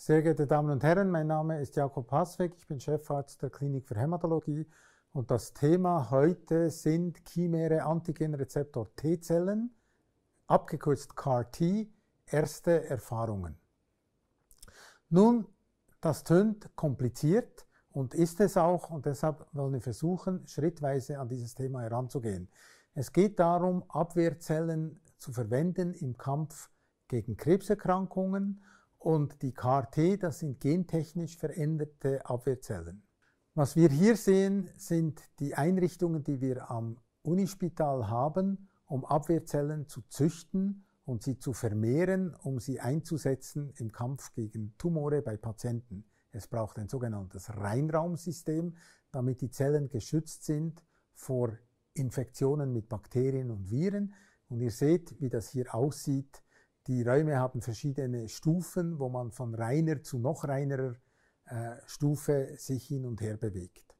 Sehr geehrte Damen und Herren, mein Name ist Jakob Hasweg, ich bin Chefarzt der Klinik für Hämatologie und das Thema heute sind chimäre Antigenrezeptor T-Zellen, abgekürzt CAR-T, erste Erfahrungen. Nun, das tönt kompliziert und ist es auch und deshalb wollen wir versuchen, schrittweise an dieses Thema heranzugehen. Es geht darum, Abwehrzellen zu verwenden im Kampf gegen Krebserkrankungen und die KRT, das sind gentechnisch veränderte Abwehrzellen. Was wir hier sehen, sind die Einrichtungen, die wir am Unispital haben, um Abwehrzellen zu züchten und sie zu vermehren, um sie einzusetzen im Kampf gegen Tumore bei Patienten. Es braucht ein sogenanntes Reinraumsystem, damit die Zellen geschützt sind vor Infektionen mit Bakterien und Viren. Und ihr seht, wie das hier aussieht die Räume haben verschiedene Stufen, wo man von reiner zu noch reinerer äh, Stufe sich hin und her bewegt.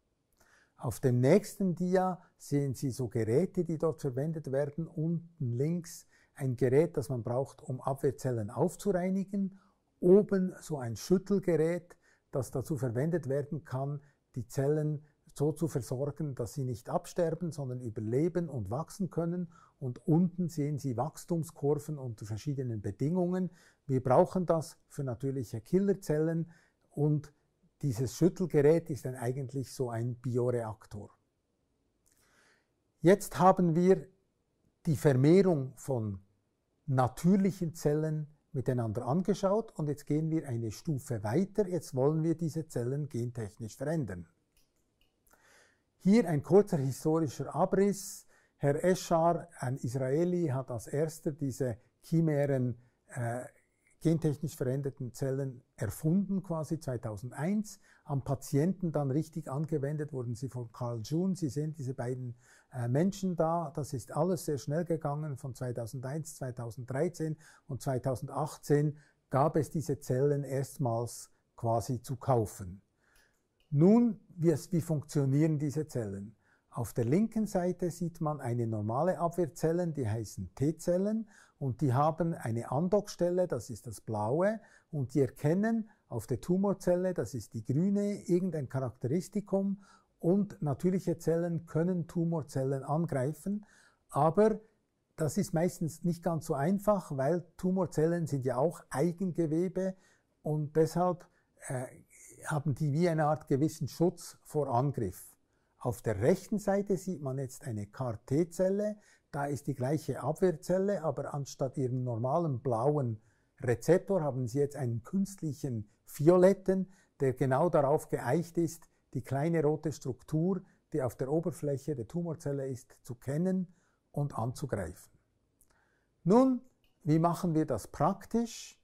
Auf dem nächsten Dia sehen Sie so Geräte, die dort verwendet werden. Unten links ein Gerät, das man braucht, um Abwehrzellen aufzureinigen. Oben so ein Schüttelgerät, das dazu verwendet werden kann, die Zellen so zu versorgen, dass sie nicht absterben, sondern überleben und wachsen können. Und unten sehen Sie Wachstumskurven unter verschiedenen Bedingungen. Wir brauchen das für natürliche Killerzellen und dieses Schüttelgerät ist dann eigentlich so ein Bioreaktor. Jetzt haben wir die Vermehrung von natürlichen Zellen miteinander angeschaut und jetzt gehen wir eine Stufe weiter. Jetzt wollen wir diese Zellen gentechnisch verändern. Hier ein kurzer historischer Abriss. Herr Eschar, ein Israeli, hat als erster diese chimären äh, gentechnisch veränderten Zellen erfunden, quasi 2001. Am Patienten dann richtig angewendet wurden sie von Carl June. Sie sehen diese beiden äh, Menschen da. Das ist alles sehr schnell gegangen von 2001, 2013 und 2018 gab es diese Zellen erstmals quasi zu kaufen. Nun, wie, wie funktionieren diese Zellen? Auf der linken Seite sieht man eine normale Abwehrzellen, die heißen T-Zellen und die haben eine Andockstelle, das ist das blaue, und die erkennen auf der Tumorzelle, das ist die grüne, irgendein Charakteristikum und natürliche Zellen können Tumorzellen angreifen, aber das ist meistens nicht ganz so einfach, weil Tumorzellen sind ja auch Eigengewebe und deshalb äh, haben die wie eine Art gewissen Schutz vor Angriff. Auf der rechten Seite sieht man jetzt eine KT-Zelle, da ist die gleiche Abwehrzelle, aber anstatt ihrem normalen blauen Rezeptor haben sie jetzt einen künstlichen violetten, der genau darauf geeicht ist, die kleine rote Struktur, die auf der Oberfläche der Tumorzelle ist, zu kennen und anzugreifen. Nun, wie machen wir das praktisch?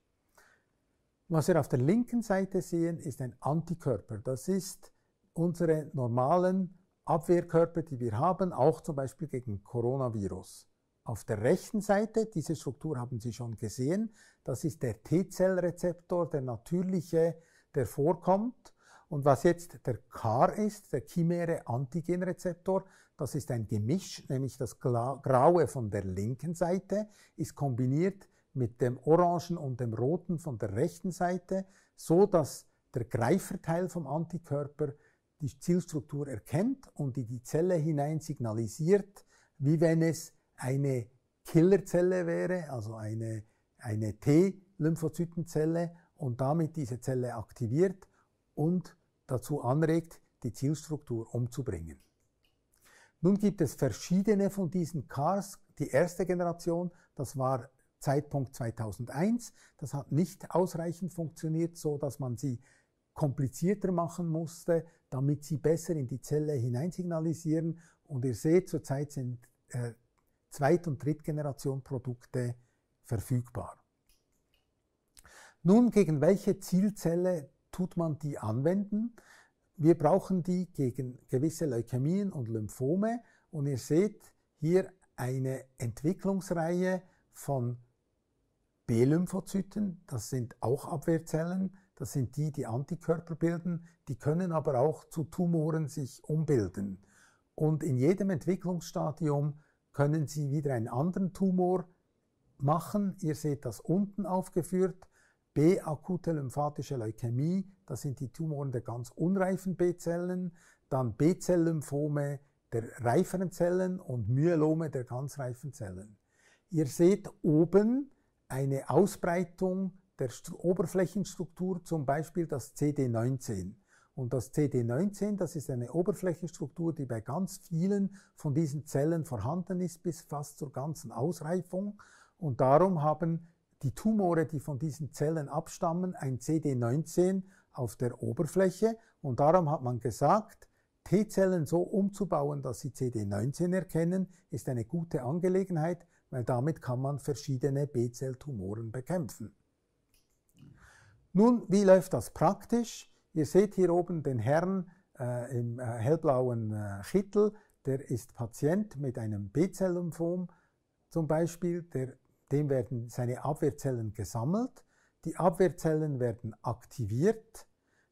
Was wir auf der linken Seite sehen, ist ein Antikörper. Das ist unsere normalen Abwehrkörper, die wir haben, auch zum Beispiel gegen Coronavirus. Auf der rechten Seite, diese Struktur haben Sie schon gesehen, das ist der T-Zellrezeptor, der natürliche, der vorkommt. Und was jetzt der CAR ist, der chimäre Antigenrezeptor, das ist ein Gemisch, nämlich das Graue von der linken Seite, ist kombiniert mit dem orangen und dem roten von der rechten Seite, so dass der Greiferteil vom Antikörper die Zielstruktur erkennt und in die Zelle hinein signalisiert, wie wenn es eine Killerzelle wäre, also eine, eine T-Lymphozytenzelle und damit diese Zelle aktiviert und dazu anregt, die Zielstruktur umzubringen. Nun gibt es verschiedene von diesen CARs. Die erste Generation, das war Zeitpunkt 2001. Das hat nicht ausreichend funktioniert, so dass man sie komplizierter machen musste, damit sie besser in die Zelle hineinsignalisieren. Und ihr seht, zurzeit sind äh, Zweit- und Drittgeneration-Produkte verfügbar. Nun, gegen welche Zielzelle tut man die anwenden? Wir brauchen die gegen gewisse Leukämien und Lymphome. Und ihr seht hier eine Entwicklungsreihe von B-Lymphozyten, das sind auch Abwehrzellen, das sind die, die Antikörper bilden, die können aber auch zu Tumoren sich umbilden. Und in jedem Entwicklungsstadium können sie wieder einen anderen Tumor machen. Ihr seht das unten aufgeführt. B, akute lymphatische Leukämie, das sind die Tumoren der ganz unreifen B-Zellen, dann B-Zell-Lymphome der reiferen Zellen und Myelome der ganz reifen Zellen. Ihr seht oben eine Ausbreitung der Oberflächenstruktur, zum Beispiel das CD19. Und das CD19, das ist eine Oberflächenstruktur, die bei ganz vielen von diesen Zellen vorhanden ist, bis fast zur ganzen Ausreifung. Und darum haben die Tumore, die von diesen Zellen abstammen, ein CD19 auf der Oberfläche. Und darum hat man gesagt, T-Zellen so umzubauen, dass sie CD19 erkennen, ist eine gute Angelegenheit, weil damit kann man verschiedene B-Zell-Tumoren bekämpfen. Nun, wie läuft das praktisch? Ihr seht hier oben den Herrn äh, im äh, hellblauen äh, Kittel, der ist Patient mit einem B-Zell-Lymphom zum Beispiel, der, dem werden seine Abwehrzellen gesammelt, die Abwehrzellen werden aktiviert,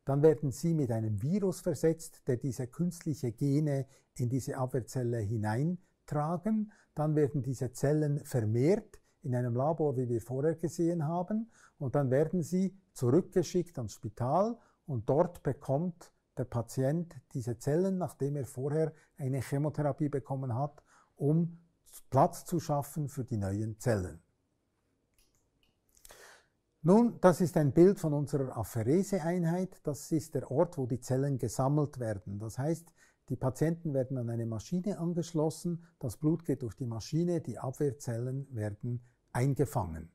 dann werden sie mit einem Virus versetzt, der diese künstliche Gene in diese Abwehrzelle hineintragen dann werden diese Zellen vermehrt in einem Labor, wie wir vorher gesehen haben, und dann werden sie zurückgeschickt ans Spital und dort bekommt der Patient diese Zellen, nachdem er vorher eine Chemotherapie bekommen hat, um Platz zu schaffen für die neuen Zellen. Nun, das ist ein Bild von unserer apherese Das ist der Ort, wo die Zellen gesammelt werden. Das heißt, die Patienten werden an eine Maschine angeschlossen, das Blut geht durch die Maschine, die Abwehrzellen werden eingefangen.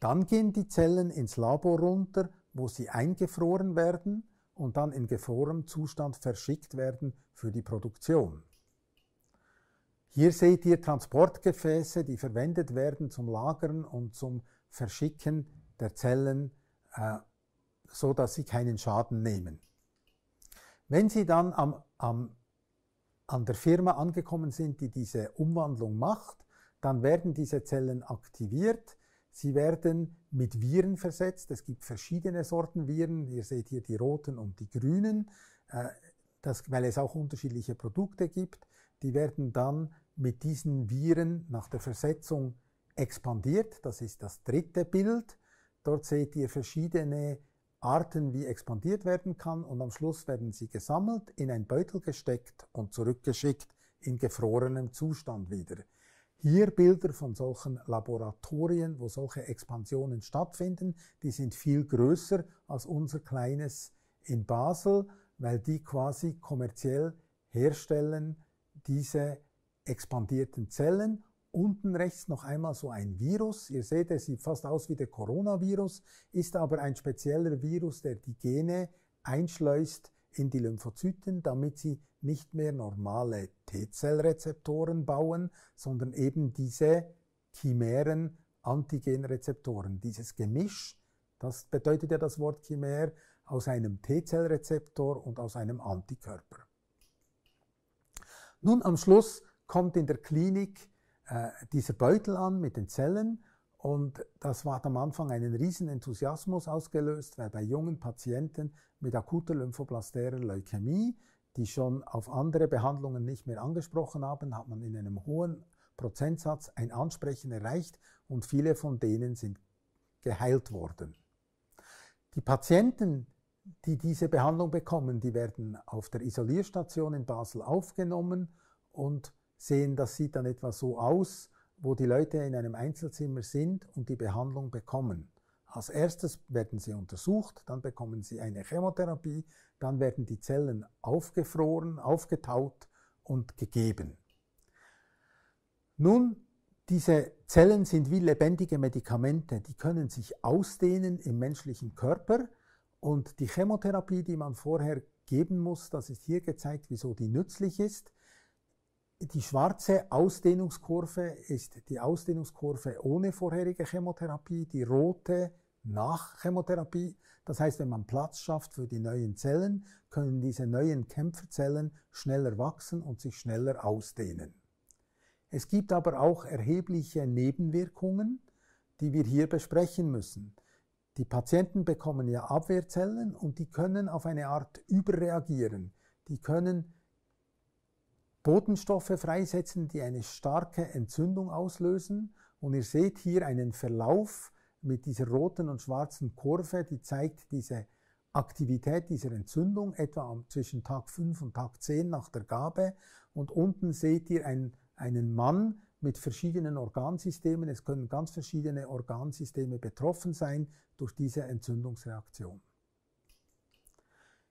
Dann gehen die Zellen ins Labor runter, wo sie eingefroren werden und dann in gefrorenem Zustand verschickt werden für die Produktion. Hier seht ihr Transportgefäße, die verwendet werden zum Lagern und zum Verschicken der Zellen, äh, so dass sie keinen Schaden nehmen. Wenn Sie dann am, am, an der Firma angekommen sind, die diese Umwandlung macht, dann werden diese Zellen aktiviert. Sie werden mit Viren versetzt. Es gibt verschiedene Sorten Viren. Ihr seht hier die roten und die grünen, äh, das, weil es auch unterschiedliche Produkte gibt. Die werden dann mit diesen Viren nach der Versetzung expandiert. Das ist das dritte Bild. Dort seht ihr verschiedene Arten wie expandiert werden kann und am Schluss werden sie gesammelt, in ein Beutel gesteckt und zurückgeschickt in gefrorenem Zustand wieder. Hier Bilder von solchen Laboratorien, wo solche Expansionen stattfinden, die sind viel größer als unser kleines in Basel, weil die quasi kommerziell herstellen diese expandierten Zellen Unten rechts noch einmal so ein Virus. Ihr seht, es sieht fast aus wie der Coronavirus, ist aber ein spezieller Virus, der die Gene einschleust in die Lymphozyten, damit sie nicht mehr normale T-Zellrezeptoren bauen, sondern eben diese chimären Antigenrezeptoren. Dieses Gemisch, das bedeutet ja das Wort Chimär, aus einem T-Zellrezeptor und aus einem Antikörper. Nun am Schluss kommt in der Klinik äh, dieser Beutel an mit den Zellen und das hat am Anfang einen riesen Enthusiasmus ausgelöst, weil bei jungen Patienten mit akuter lymphoblastärer Leukämie, die schon auf andere Behandlungen nicht mehr angesprochen haben, hat man in einem hohen Prozentsatz ein Ansprechen erreicht und viele von denen sind geheilt worden. Die Patienten, die diese Behandlung bekommen, die werden auf der Isolierstation in Basel aufgenommen und sehen, das sieht dann etwa so aus, wo die Leute in einem Einzelzimmer sind und die Behandlung bekommen. Als erstes werden sie untersucht, dann bekommen sie eine Chemotherapie, dann werden die Zellen aufgefroren, aufgetaut und gegeben. Nun, diese Zellen sind wie lebendige Medikamente, die können sich ausdehnen im menschlichen Körper und die Chemotherapie, die man vorher geben muss, das ist hier gezeigt, wieso die nützlich ist die schwarze Ausdehnungskurve ist die Ausdehnungskurve ohne vorherige Chemotherapie, die rote nach Chemotherapie. Das heißt, wenn man Platz schafft für die neuen Zellen, können diese neuen Kämpferzellen schneller wachsen und sich schneller ausdehnen. Es gibt aber auch erhebliche Nebenwirkungen, die wir hier besprechen müssen. Die Patienten bekommen ja Abwehrzellen und die können auf eine Art überreagieren. Die können Botenstoffe freisetzen, die eine starke Entzündung auslösen. Und ihr seht hier einen Verlauf mit dieser roten und schwarzen Kurve, die zeigt diese Aktivität dieser Entzündung, etwa zwischen Tag 5 und Tag 10 nach der Gabe. Und unten seht ihr einen, einen Mann mit verschiedenen Organsystemen. Es können ganz verschiedene Organsysteme betroffen sein durch diese Entzündungsreaktion.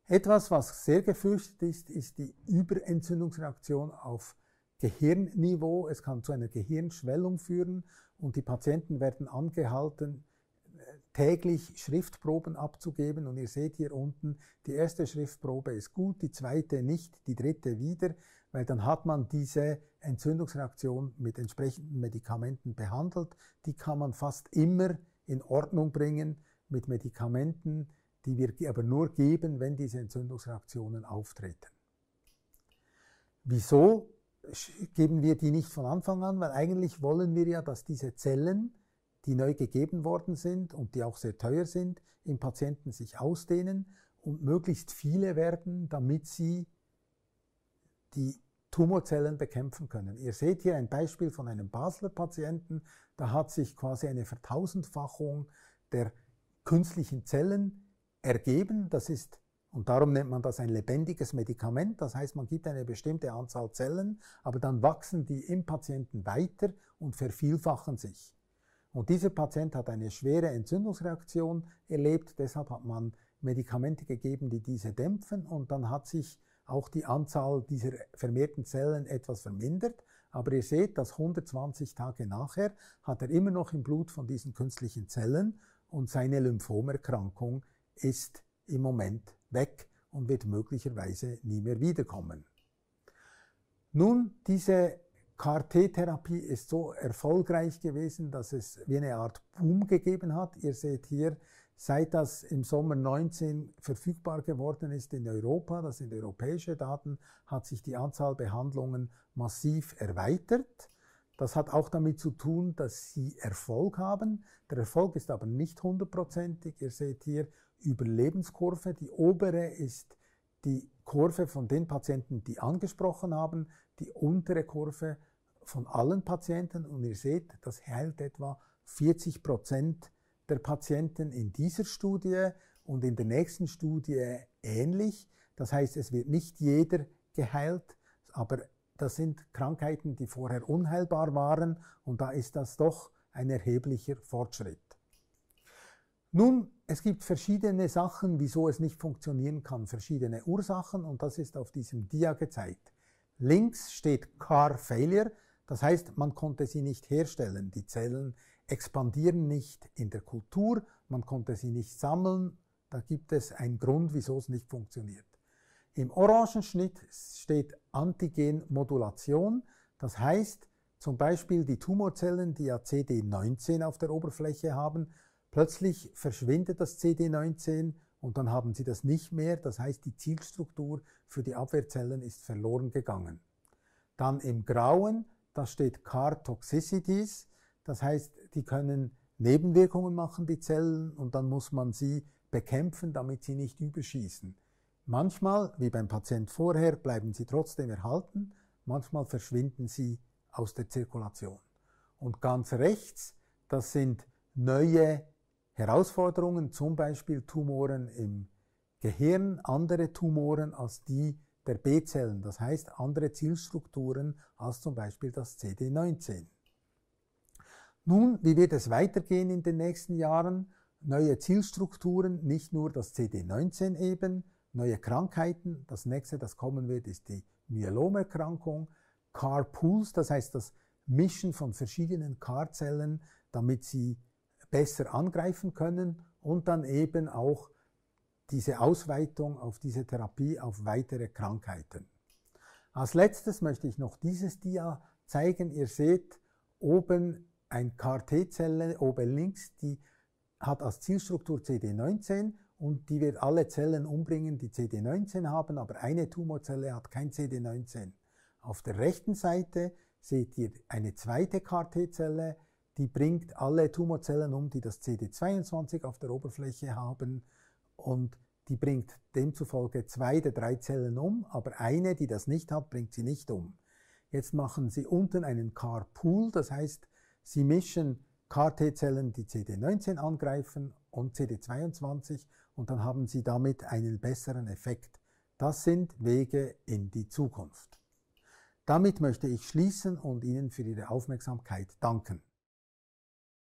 Etwas, was sehr gefürchtet ist, ist die Überentzündungsreaktion auf Gehirnniveau. Es kann zu einer Gehirnschwellung führen und die Patienten werden angehalten, täglich Schriftproben abzugeben. Und ihr seht hier unten, die erste Schriftprobe ist gut, die zweite nicht, die dritte wieder, weil dann hat man diese Entzündungsreaktion mit entsprechenden Medikamenten behandelt. Die kann man fast immer in Ordnung bringen mit Medikamenten, die wir aber nur geben, wenn diese Entzündungsreaktionen auftreten. Wieso geben wir die nicht von Anfang an? Weil eigentlich wollen wir ja, dass diese Zellen, die neu gegeben worden sind und die auch sehr teuer sind, im Patienten sich ausdehnen und möglichst viele werden, damit sie die Tumorzellen bekämpfen können. Ihr seht hier ein Beispiel von einem Basler Patienten, da hat sich quasi eine Vertausendfachung der künstlichen Zellen ergeben. Das ist, und darum nennt man das ein lebendiges Medikament. Das heißt, man gibt eine bestimmte Anzahl Zellen, aber dann wachsen die im Patienten weiter und vervielfachen sich. Und dieser Patient hat eine schwere Entzündungsreaktion erlebt, deshalb hat man Medikamente gegeben, die diese dämpfen und dann hat sich auch die Anzahl dieser vermehrten Zellen etwas vermindert. Aber ihr seht, dass 120 Tage nachher hat er immer noch im Blut von diesen künstlichen Zellen und seine Lymphomerkrankung ist im Moment weg und wird möglicherweise nie mehr wiederkommen. Nun, diese KRT-Therapie ist so erfolgreich gewesen, dass es wie eine Art Boom gegeben hat. Ihr seht hier, seit das im Sommer 19 verfügbar geworden ist in Europa, das sind europäische Daten, hat sich die Anzahl Behandlungen massiv erweitert. Das hat auch damit zu tun, dass sie Erfolg haben. Der Erfolg ist aber nicht hundertprozentig. Ihr seht hier, Überlebenskurve. Die obere ist die Kurve von den Patienten, die angesprochen haben, die untere Kurve von allen Patienten. Und ihr seht, das heilt etwa 40 Prozent der Patienten in dieser Studie und in der nächsten Studie ähnlich. Das heißt, es wird nicht jeder geheilt, aber das sind Krankheiten, die vorher unheilbar waren und da ist das doch ein erheblicher Fortschritt. Nun, es gibt verschiedene Sachen, wieso es nicht funktionieren kann, verschiedene Ursachen und das ist auf diesem Dia gezeigt. Links steht Car Failure, das heißt, man konnte sie nicht herstellen. Die Zellen expandieren nicht in der Kultur, man konnte sie nicht sammeln. Da gibt es einen Grund, wieso es nicht funktioniert. Im orangen Schnitt steht Antigenmodulation, das heißt zum Beispiel die Tumorzellen, die ja CD19 auf der Oberfläche haben, Plötzlich verschwindet das CD19 und dann haben sie das nicht mehr. Das heißt, die Zielstruktur für die Abwehrzellen ist verloren gegangen. Dann im Grauen, da steht CAR Toxicities. Das heißt, die können Nebenwirkungen machen, die Zellen, und dann muss man sie bekämpfen, damit sie nicht überschießen. Manchmal, wie beim Patient vorher, bleiben sie trotzdem erhalten, manchmal verschwinden sie aus der Zirkulation. Und ganz rechts, das sind neue Herausforderungen, zum Beispiel Tumoren im Gehirn, andere Tumoren als die der B-Zellen, das heißt andere Zielstrukturen als zum Beispiel das CD19. Nun, wie wird es weitergehen in den nächsten Jahren? Neue Zielstrukturen, nicht nur das CD19 eben, neue Krankheiten. Das nächste, das kommen wird, ist die Myelomerkrankung, Carpools, das heißt das Mischen von verschiedenen Carzellen, damit sie besser angreifen können und dann eben auch diese Ausweitung auf diese Therapie auf weitere Krankheiten. Als letztes möchte ich noch dieses Dia zeigen. Ihr seht oben ein KT-Zelle, oben links, die hat als Zielstruktur CD19 und die wird alle Zellen umbringen, die CD19 haben, aber eine Tumorzelle hat kein CD19. Auf der rechten Seite seht ihr eine zweite KT-Zelle, die bringt alle Tumorzellen um, die das CD22 auf der Oberfläche haben und die bringt demzufolge zwei der drei Zellen um, aber eine, die das nicht hat, bringt sie nicht um. Jetzt machen sie unten einen Carpool, das heißt, sie mischen KT-Zellen, die CD19 angreifen und CD22 und dann haben sie damit einen besseren Effekt. Das sind Wege in die Zukunft. Damit möchte ich schließen und Ihnen für Ihre Aufmerksamkeit danken.